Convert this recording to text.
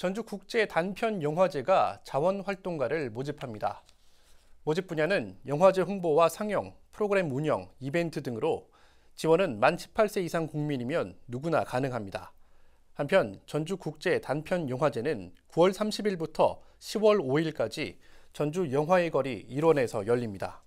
전주 국제 단편 영화제가 자원활동가를 모집합니다. 모집 분야는 영화제 홍보와 상영, 프로그램 운영, 이벤트 등으로 지원은 만 18세 이상 국민이면 누구나 가능합니다. 한편 전주 국제 단편 영화제는 9월 30일부터 10월 5일까지 전주 영화의 거리 일원에서 열립니다.